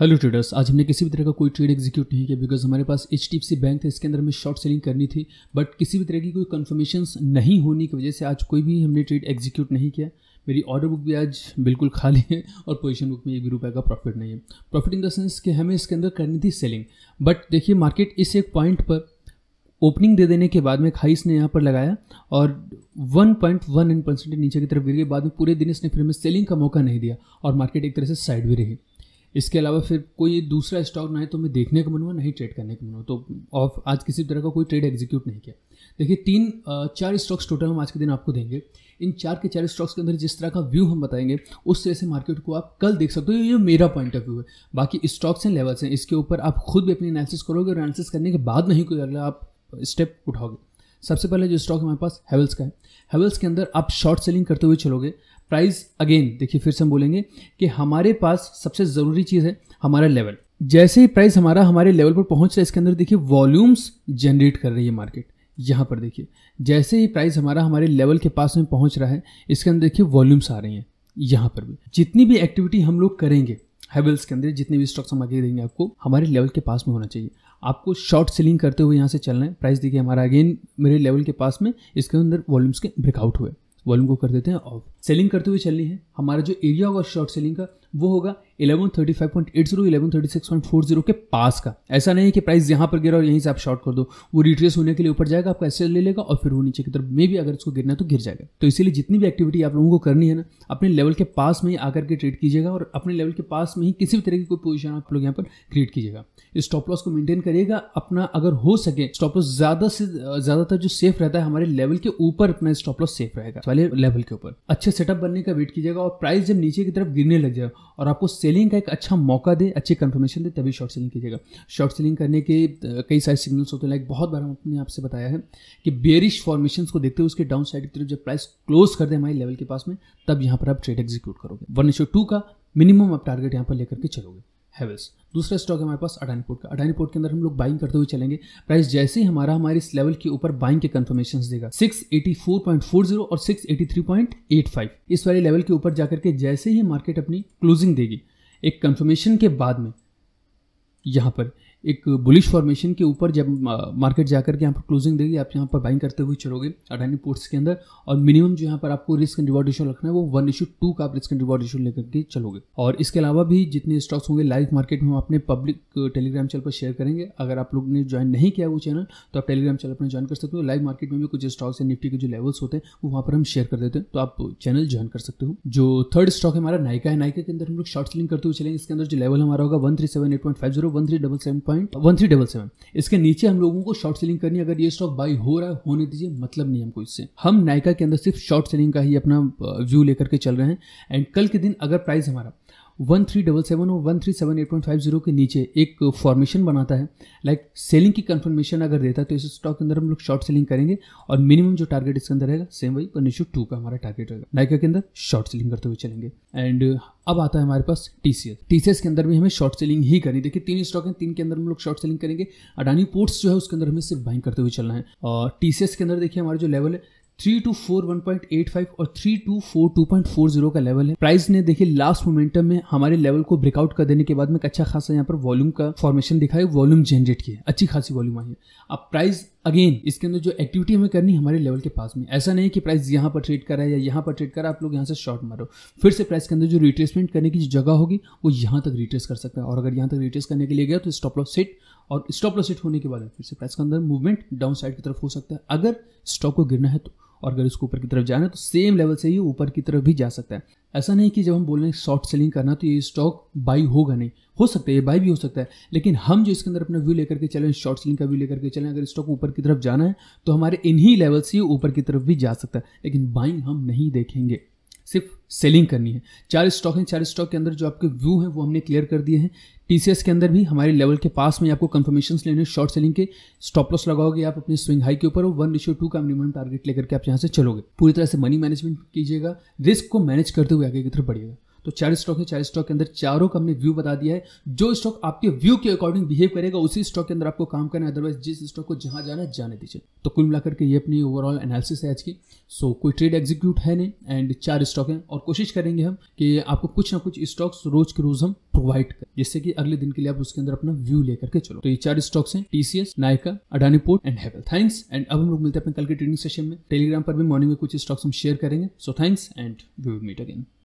hello traders आज हमने किसी भी तरह का कोई ट्रेड एग्जीक्यूट नहीं किया बिकॉज हमारे पास एच बैंक था इसके अंदर हमें शॉर्ट सेलिंग करनी थी बट किसी भी तरह की कोई कन्फर्मेशन नहीं होने की वजह से आज कोई भी हमने ट्रेड एग्जीक्यूट नहीं किया मेरी ऑर्डर बुक भी आज बिल्कुल खाली है और पोजीशन बुक में एक भी रुपए का प्रॉफिट नहीं है प्रॉफिट इन द सेंस कि हमें इसके अंदर करनी थी सेलिंग बट देखिए मार्केट इस एक पॉइंट पर ओपनिंग दे देने के बाद में खाइस ने यहाँ पर लगाया और 1.19 परसेंटेज नीचे की तरफ गिर गई बाद में पूरे दिन इसने फिर हमें सेलिंग का मौका नहीं दिया और मार्केट एक तरह से साइड भी रही इसके अलावा फिर कोई दूसरा स्टॉक ना है तो मैं देखने का मन हुआ नहीं ट्रेड करने का मन हुआ तो ऑफ आज किसी तरह का कोई ट्रेड एग्जीक्यूट नहीं किया देखिए तीन चार स्टॉक्स टोटल हम आज के दिन आपको देंगे इन चार के चार स्टॉक्स के अंदर जिस तरह का व्यू हम बताएंगे उस तरह से मार्केट को आप कल देख सकते हो ये मेरा पॉइंट ऑफ व्यू है बाकी स्टॉक्स हैं लेवल्स हैं इसके ऊपर आप खुद भी अपनी एनालिसिस करोगे और एनालिसिस करने के बाद नहीं कोई अगला आप स्टेप उठाओगे सबसे पहले जो स्टॉक हमारे पास हैवल्स का है हैवल्स के अंदर आप शॉर्ट सेलिंग करते हुए चलोगे प्राइस अगेन देखिए फिर से हम बोलेंगे कि हमारे पास सबसे ज़रूरी चीज़ है हमारा लेवल जैसे ही प्राइस हमारा हमारे लेवल पर पहुंच रहा है इसके अंदर देखिए वॉल्यूम्स जनरेट कर रही है मार्केट यहाँ पर देखिए जैसे ही प्राइस हमारा हमारे लेवल के पास में पहुंच रहा है इसके अंदर देखिए वॉल्यूम्स आ रही हैं यहाँ पर भी जितनी भी एक्टिविटी हम लोग करेंगे हैवल्स के अंदर जितने भी स्टॉक्स हम आगे देंगे आपको हमारे लेवल के पास में होना चाहिए आपको शॉर्ट सेलिंग करते हुए यहाँ से चलना है प्राइस देखिए हमारा अगेन मेरे लेवल के पास में इसके अंदर वॉल्यूम्स के ब्रेकआउट हुए वॉल्यूम को कर देते हैं ऑफ सेलिंग करते हुए चलनी है हमारा जो एरिया होगा शॉर्ट सेलिंग का वो होगा eleven eleven thirty thirty five point point eight zero six four zero के पास का ऐसा नहीं है कि प्राइस यहाँ पर गिरा और यहीं से आप शॉर्ट कर दो वो रिट्रेस होने के लिए ऊपर जाएगा आपका ऐसे ले लेगा और फिर वो नीचे की तरफ मे भी अगर इसको गिरना है तो गिर जाएगा तो इसीलिए जितनी भी एक्टिविटी आप लोगों को करनी है ना अपने लेवल के पास में ही आकर के ट्रेड कीजिएगा और अपने लेवल के पास में ही किसी भी तरह की कोई पोजिशन आप लोग यहाँ पर क्रिएट कीजिएगा स्टॉप लॉस को मेंटेन करिएगा अपना अगर हो सके स्टॉप लॉस ज्यादा से ज्यादातर जो सेफ रहता है हमारे लेवल के ऊपर अपना स्टॉप लॉस सेफ रहेगा वाले लेवल के ऊपर अच्छे सेटअप बनने का वेट कीजिएगा और प्राइस जब नीचे की तरफ गिरने लग जाए और आपको सेलिंग का एक अच्छा मौका दे अच्छी कंफर्मेशन दे तभी शॉर्ट सेलिंग कीजिएगा शॉर्ट सेलिंग करने के कई सारे सिग्नल्स होते हैं लाइक बहुत बार हमने आपसे बताया है कि बेरिश फॉर्मेशन को देखते हुए उसके डाउन साइड की तरफ जब प्राइस क्लोज कर दे हमारे लेवल के पास में तब यहाँ पर आप ट्रेड एग्जीक्यूट करोगे वन टू का मिनिमम आप टारगेट यहाँ पर लेकर के चलोगे हैवेल्स दूसरा स्टॉक है हमारे पास अडानी पोर्ट का अडानी पोर्ट के अंदर हम लोग बाइंग करते हुए चलेंगे प्राइस जैसे ही हमारा हमारे इस लेवल के ऊपर बाइंग के कंफर्मेशन देगा 684.40 और 683.85 इस वाले लेवल के ऊपर जाकर के जैसे ही मार्केट अपनी क्लोजिंग देगी एक कंफर्मेशन के बाद में यहाँ पर एक बुलिश फॉर्मेशन के ऊपर जब मार्केट जाकर के यहाँ पर क्लोजिंग देगी आप यहाँ पर बाइंग करते हुए चलोगे अडानी पोर्ट्स के अंदर और मिनिमम जो यहाँ पर आपको रिस्क एंड रिवॉर्ड रेशो रखना है वो वन इशू टू का आप रिस्क एंड रिवॉर्ड रेशो लेकर के चलोगे और इसके अलावा भी जितने स्टॉक्स होंगे लाइव मार्केट में हम अपने पब्लिक टेलीग्राम चैनल पर शेयर करेंगे अगर आप लोग ने ज्वाइन नहीं किया वो चैनल तो आप टेलीग्राम चैनल पर ज्वाइन कर सकते हो लाइव मार्केट में भी कुछ स्टॉक्स या निफ्टी के जो लेवल्स होते हैं वो वहाँ पर हम शेयर कर देते हैं तो आप चैनल ज्वाइन कर सकते हो जो थर्ड स्टॉक हमारा नायका है नायका के अंदर हम लोग शॉर्ट सेलिंग करते हुए चलेंगे इसके अंदर जो लेवल हमारा होगा one three seven eight point five zero one three double seven point one three double seven इसके नीचे हम लोगों को शॉर्ट सेलिंग करनी अगर ये स्टॉक बाई हो रहा है होने दीजिए मतलब नहीं हमको इससे हम नायका के अंदर सिर्फ शॉर्ट सेलिंग का ही अपना व्यू लेकर के चल रहे हैं एंड कल के दिन अगर प्राइस हमारा वन थ्री डबल सेवन और one three seven eight point five zero के नीचे एक फॉर्मेशन बनाता है लाइक like सेलिंग की कंफर्मेशन अगर देता है तो इस स्टॉक के अंदर हम लोग शॉर्ट सेलिंग करेंगे और मिनिमम जो टारगेट इसके अंदर रहेगा सेम वही वन इशू टू का हमारा टारगेट रहेगा नाइका के अंदर शॉर्ट सेलिंग करते हुए चलेंगे एंड अब आता है हमारे पास टीसीएस टीसीएस के अंदर भी हमें शॉर्ट सेलिंग ही करनी देखिए तीन स्टॉक हैं तीन के अंदर हम लोग शॉर्ट सेलिंग करेंगे अडानी पोर्ट्स जो है उसके अंदर हमें सिर्फ बाइंग करते हुए चलना है और टीसीएस के अंदर देखिए हमारा जो लेवल है three two four one point eight five और three two four two point four zero का लेवल है प्राइस ने देखिए लास्ट मोमेंटम में हमारे लेवल को ब्रेकआउट कर देने के बाद में अच्छा खासा यहाँ पर वॉल्यूम का फॉर्मेशन दिखाई वॉल्यूम जनरेट किया अच्छी खासी वॉल्यूम आई है अब प्राइस अगेन इसके अंदर जो एक्टिविटी हमें करनी हमारे लेवल के पास में ऐसा नहीं कि प्राइस यहाँ पर ट्रेड करा है या यहाँ पर ट्रेड करा आप लोग यहाँ से शॉर्ट मारो फिर से प्राइस के अंदर जो रिट्रेसमेंट करने की जो जगह होगी वो यहाँ तक रिट्रेस कर सकता है और अगर यहाँ तक रिट्रेस करने के लिए गया तो स्टॉप लॉस सेट और स्टॉप लॉस हिट होने के बाद फिर से प्राइस के अंदर मूवमेंट डाउन साइड की तरफ हो सकता है अगर स्टॉक को गिरना है तो और अगर इसको ऊपर की तरफ जाना है तो सेम लेवल से ही ऊपर की तरफ भी जा सकता है ऐसा नहीं कि जब हम बोल रहे हैं शॉर्ट सेलिंग करना तो ये स्टॉक बाई होगा नहीं हो सकता है ये बाई भी हो सकता है लेकिन हम जो इसके अंदर अपना व्यू लेकर के चलें शॉर्ट सेलिंग का व्यू लेकर के चलें अगर स्टॉक ऊपर की तरफ जाना है तो हमारे इन्हीं लेवल से ऊपर की तरफ भी जा सकता है लेकिन बाइंग हम नहीं देखेंगे सिर्फ सेलिंग करनी है चार स्टॉक हैं चार स्टॉक के अंदर जो आपके व्यू हैं वो हमने क्लियर कर दिए हैं टीसीएस के अंदर भी हमारे लेवल के पास में आपको कंफर्मेशन लेने शॉर्ट सेलिंग के स्टॉप लॉस लगाओगे आप अपने स्विंग हाई के ऊपर और वन रिशो टू का मिनिमम टारगेट लेकर के आप यहाँ से चलोगे पूरी तरह से मनी मैनेजमेंट कीजिएगा रिस्क को मैनेज करते हुए आगे की तरफ बढ़िएगा तो चार स्टॉक है चार स्टॉक के अंदर चारों का हमने व्यू बता दिया है जो स्टॉक आपके व्यू के अकॉर्डिंग बिहेव करेगा उसी स्टॉक के अंदर आपको काम करना है अदरवाइज जिस स्टॉक को जहां जाना है जाने दीजिए तो कुल मिलाकर के ये अपनी ओवरऑल एनालिसिस है आज की सो so, कोई ट्रेड एग्जीक्यूट है नहीं एंड चार स्टॉक है और कोशिश करेंगे हम कि आपको कुछ ना कुछ स्टॉक्स रोज के रोज हम प्रोवाइड करें जिससे कि अगले दिन के लिए आप उसके अंदर अपना व्यू लेकर के चलो तो ये चार स्टॉक्स हैं TCS Nykaa Adani port and Havells thanks and अब हम लोग मिलते हैं अपने कल के ट्रेडिंग सेशन में टेलीग्राम पर भी मॉर्निंग में कुछ स्टॉक्स हम शेयर करेंगे so thanks and we will meet again